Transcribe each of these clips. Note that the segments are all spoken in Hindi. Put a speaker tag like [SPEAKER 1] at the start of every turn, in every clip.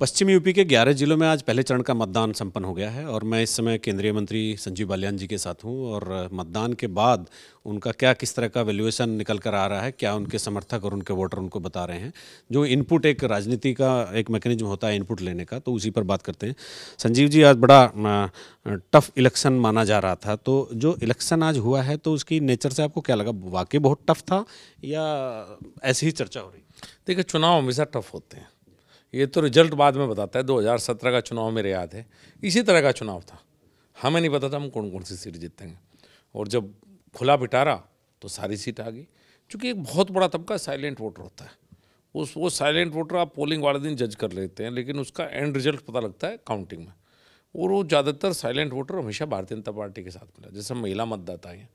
[SPEAKER 1] पश्चिम यूपी के 11 जिलों में आज पहले चरण का मतदान संपन्न हो गया है और मैं इस समय केंद्रीय मंत्री संजीव बालियान जी के साथ हूं और मतदान के बाद उनका क्या किस तरह का वैल्यूएशन निकल कर आ रहा है क्या उनके समर्थक और उनके वोटर उनको बता रहे हैं जो इनपुट एक राजनीति का एक मैकेनिज्म होता है इनपुट लेने का तो उसी पर बात करते हैं संजीव जी आज बड़ा टफ इलेक्शन माना जा रहा था तो जो इलेक्शन आज हुआ है तो उसकी नेचर से आपको क्या लगा वाकई बहुत टफ था या ऐसी ही चर्चा हो रही देखिए चुनाव हमेशा टफ होते हैं ये तो रिजल्ट
[SPEAKER 2] बाद में बताता है 2017 का चुनाव मेरे याद है इसी तरह का चुनाव था हमें नहीं पता था हम कौन कौन सी सीट जीतेंगे और जब खुला पिटारा तो सारी सीट आ गई क्योंकि एक बहुत बड़ा तबका साइलेंट वोटर होता है उस वो साइलेंट वोटर आप पोलिंग वाले दिन जज कर लेते हैं लेकिन उसका एंड रिजल्ट पता लगता है काउंटिंग में और वो ज़्यादातर साइलेंट वोटर हमेशा भारतीय जनता पार्टी के साथ मिला जैसे महिला मतदाता हैं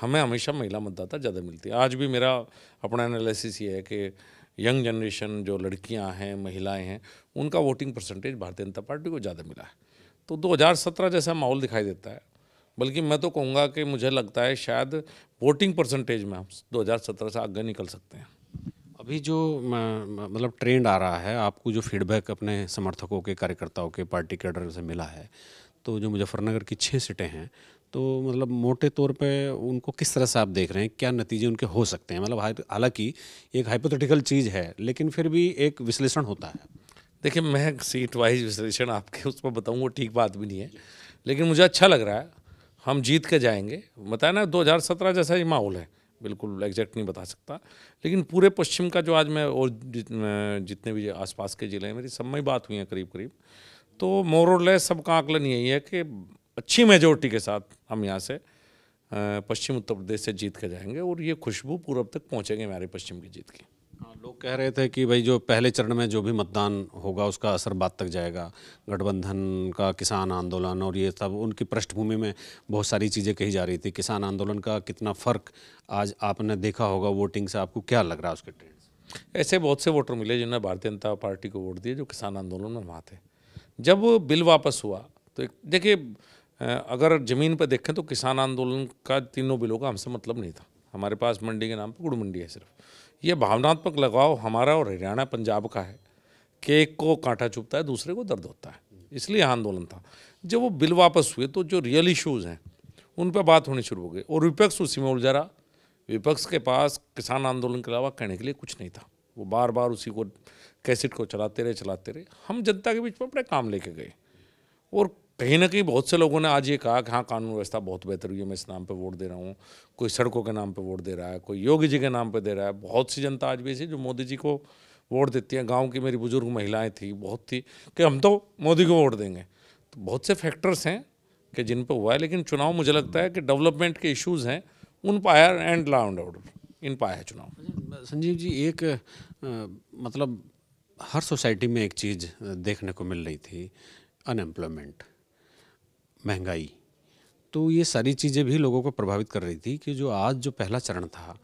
[SPEAKER 2] हमें हमेशा महिला मतदाता ज़्यादा मिलती है आज भी मेरा अपना एनालिसिस ये है कि यंग जनरेशन जो लड़कियां हैं महिलाएं हैं उनका वोटिंग परसेंटेज भारतीय जनता पार्टी को ज़्यादा मिला है तो 2017 जैसा माहौल दिखाई देता है बल्कि मैं तो कहूँगा कि मुझे लगता है शायद वोटिंग परसेंटेज में हम दो से आगे
[SPEAKER 1] निकल सकते हैं अभी जो मतलब ट्रेंड आ रहा है आपको जो फीडबैक अपने समर्थकों के कार्यकर्ताओं के पार्टी कैडर से मिला है तो जो मुजफ्फरनगर की छः सीटें हैं तो मतलब मोटे तौर पे उनको किस तरह से आप देख रहे हैं क्या नतीजे उनके हो सकते हैं मतलब हालांकि एक हाइपोथेटिकल चीज़ है लेकिन फिर भी एक विश्लेषण होता है देखिए मैं
[SPEAKER 2] सीट वाइज विश्लेषण आपके उस पर बताऊँ वो ठीक बात भी नहीं है लेकिन मुझे अच्छा लग रहा है हम जीत के जाएंगे बताया ना दो जैसा ही माहौल है बिल्कुल एग्जैक्ट नहीं बता सकता लेकिन पूरे पश्चिम का जो आज मैं और जितने भी आसपास के ज़िले हैं मेरी सब में बात हुई है करीब करीब तो मोरलेस सबका आकलन यही है कि अच्छी मेजोरिटी के साथ हम यहाँ से पश्चिम उत्तर प्रदेश से जीत कर जाएंगे और ये खुशबू पूर्व तक पहुँचेंगे हमारे पश्चिम की जीत की
[SPEAKER 1] हाँ, लोग कह रहे थे कि भाई जो पहले चरण में जो भी मतदान होगा उसका असर बाद तक जाएगा गठबंधन का किसान आंदोलन और ये सब उनकी पृष्ठभूमि में बहुत सारी चीज़ें कही जा रही थी किसान आंदोलन का कितना फ़र्क आज आपने देखा होगा वोटिंग से आपको क्या लग रहा है उसके
[SPEAKER 2] ट्रेंड ऐसे बहुत से वोटर मिले जिन्होंने भारतीय जनता पार्टी को वोट दिए जो किसान आंदोलन में वहाँ थे जब बिल वापस हुआ तो देखिए अगर ज़मीन पर देखें तो किसान आंदोलन का तीनों बिलों का हमसे मतलब नहीं था हमारे पास मंडी के नाम पर गुड़ मंडी है सिर्फ ये भावनात्मक लगाव हमारा और हरियाणा पंजाब का है कि एक को कांटा चुपता है दूसरे को दर्द होता है इसलिए आंदोलन था जब वो बिल वापस हुए तो जो रियल इशूज़ हैं उन पर बात होनी शुरू हो गई और विपक्ष उसी में उलझा रहा विपक्ष के पास किसान आंदोलन के अलावा कहने के लिए कुछ नहीं था वो बार बार उसी को कैसेट को चलाते रहे चलाते रहे हम जनता के बीच में अपने काम लेके गए और कहीं ना कहीं बहुत से लोगों ने आज ये कहा कि हाँ कानून व्यवस्था बहुत बेहतर हुई है मैं इस नाम पर वोट दे रहा हूँ कोई सड़कों के नाम पर वोट दे रहा है कोई योगी जी के नाम पर दे रहा है बहुत सी जनता आज भी ऐसी जो मोदी जी को वोट देती है गाँव की मेरी बुजुर्ग महिलाएँ थी बहुत थी कि हम तो मोदी को वोट देंगे तो बहुत से फैक्टर्स हैं कि जिन पर हुआ है लेकिन चुनाव मुझे लगता है कि डेवलपमेंट के इशूज़ हैं उन पर आया एंड लॉ एंड ऑर्डर इन पर आया चुनाव
[SPEAKER 1] संजीव जी एक मतलब हर सोसाइटी में एक चीज़ देखने को मिल रही थी अनएम्प्लॉयमेंट महंगाई तो ये सारी चीज़ें भी लोगों को प्रभावित कर रही थी कि जो आज जो पहला चरण था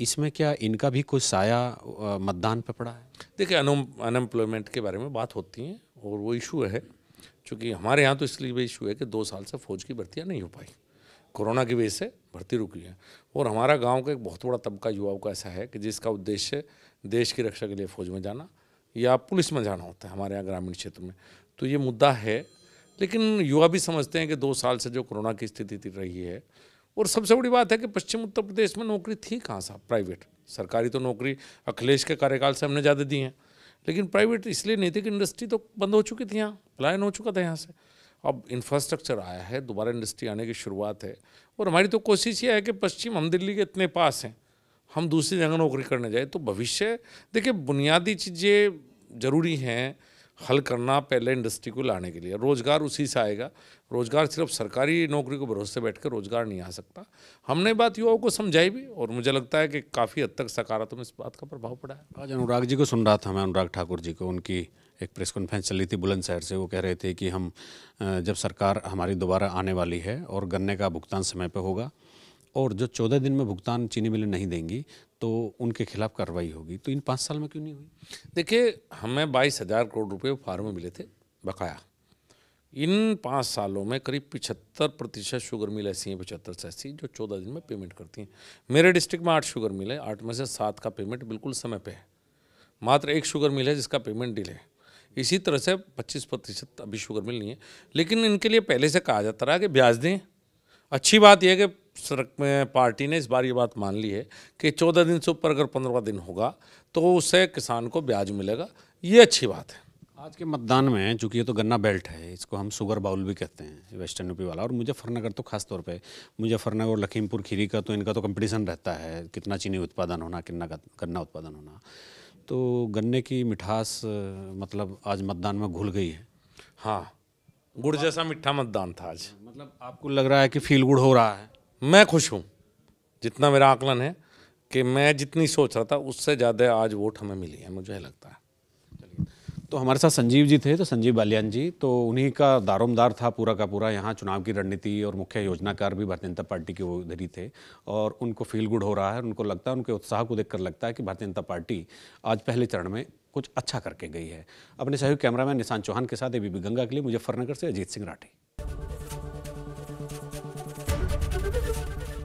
[SPEAKER 1] इसमें क्या इनका भी कोई साया मतदान पर पड़ा है
[SPEAKER 2] देखिए अन अनएम्प्लॉयमेंट के बारे में बात होती है और वो इशू है चूँकि हमारे यहाँ तो इसलिए भी इशू है कि दो साल से फौज की भर्तियाँ नहीं हो पाई कोरोना की वजह से भर्ती रुकी है और हमारा गांव का एक बहुत बड़ा तबका युवाओं का ऐसा है कि जिसका उद्देश्य देश की रक्षा के लिए फौज में जाना या पुलिस में जाना होता है हमारे यहाँ ग्रामीण क्षेत्र में तो ये मुद्दा है लेकिन युवा भी समझते हैं कि दो साल से जो कोरोना की स्थिति रही है और सबसे बड़ी बात है कि पश्चिम उत्तर प्रदेश में नौकरी थी कहाँ सा प्राइवेट सरकारी तो नौकरी अखिलेश के कार्यकाल से हमने ज़्यादा दी हैं लेकिन प्राइवेट इसलिए नहीं थी कि इंडस्ट्री तो बंद हो चुकी थी यहाँ पलायन हो चुका था यहाँ से अब इंफ्रास्ट्रक्चर आया है दोबारा इंडस्ट्री आने की शुरुआत है और हमारी तो कोशिश ये है कि पश्चिम हम दिल्ली के इतने पास हैं हम दूसरी जगह नौकरी करने जाए तो भविष्य देखिए बुनियादी चीज़ें ज़रूरी हैं हल करना पहले इंडस्ट्री को लाने के लिए रोज़गार उसी से आएगा रोज़गार सिर्फ सरकारी नौकरी को भरोसे बैठ कर रोज़गार नहीं आ सकता हमने बात युवाओं को समझाई भी और मुझे लगता है कि काफ़ी हद तक सकारात्मक इस बात का प्रभाव पड़ा है
[SPEAKER 1] आज अनुराग जी को सुन रहा था मैं अनुराग ठाकुर जी को उनकी एक प्रेस कॉन्फ्रेंस चली थी बुलंदशहर से वो कह रहे थे कि हम जब सरकार हमारी दोबारा आने वाली है और गन्ने का भुगतान समय पर होगा और जो चौदह दिन में भुगतान चीनी मिलें नहीं देंगी तो उनके खिलाफ कार्रवाई होगी तो इन पाँच साल में क्यों नहीं हुई देखिए हमें बाईस हज़ार करोड़ रुपए फार्म में
[SPEAKER 2] मिले थे बकाया इन पाँच सालों में करीब पिछहत्तर प्रतिशत शुगर मिल ऐसी हैं पचहत्तर से ऐसी जो चौदह दिन में पेमेंट करती हैं मेरे डिस्ट्रिक्ट में आठ शुगर मिल है आठ में से सात का पेमेंट बिल्कुल समय पे है मात्र एक शुगर मिल है जिसका पेमेंट डिले है इसी तरह से पच्चीस प्रतिशत अभी शुगर मिल नहीं है लेकिन इनके लिए पहले से कहा जाता रहा कि ब्याज दें अच्छी बात यह है कि सड़क में पार्टी ने इस बार ये बात मान ली है कि चौदह दिन से ऊपर अगर
[SPEAKER 1] पंद्रह दिन होगा तो उससे किसान को ब्याज मिलेगा ये अच्छी बात है आज के मतदान में चूँकि ये तो गन्ना बेल्ट है इसको हम सुगर बाउल भी कहते हैं वेस्टर्न यूपी वाला और मुजफ्फरनगर तो खास तौर पे मुजफ्फरनगर और लखीमपुर खीरी का तो इनका तो कंपटीशन रहता है कितना चीनी उत्पादन होना कितना गन्ना उत्पादन होना तो गन्ने की मिठास मतलब आज मतदान में घुल गई है हाँ गुड़ जैसा मिठा मतदान था आज मतलब आपको लग रहा है कि
[SPEAKER 2] फील गुड़ हो रहा है मैं खुश हूँ जितना मेरा आकलन है कि मैं जितनी सोच रहा था उससे ज़्यादा आज वोट हमें मिली है मुझे लगता है
[SPEAKER 1] तो हमारे साथ संजीव जी थे तो संजीव बालियान जी तो उन्हीं का दारोमदार था पूरा का पूरा यहाँ चुनाव की रणनीति और मुख्य योजनाकार भी भारतीय जनता पार्टी के वो इधर ही थे और उनको फील गुड हो रहा है उनको लगता है उनके उत्साह को देखकर लगता है कि भारतीय जनता पार्टी आज पहले चरण में कुछ अच्छा करके गई है अपने सहयोग कैमरामैन निशान चौहान के साथ एबीपी गंगा के लिए मुजफ्फरनगर से अजीत सिंह राठी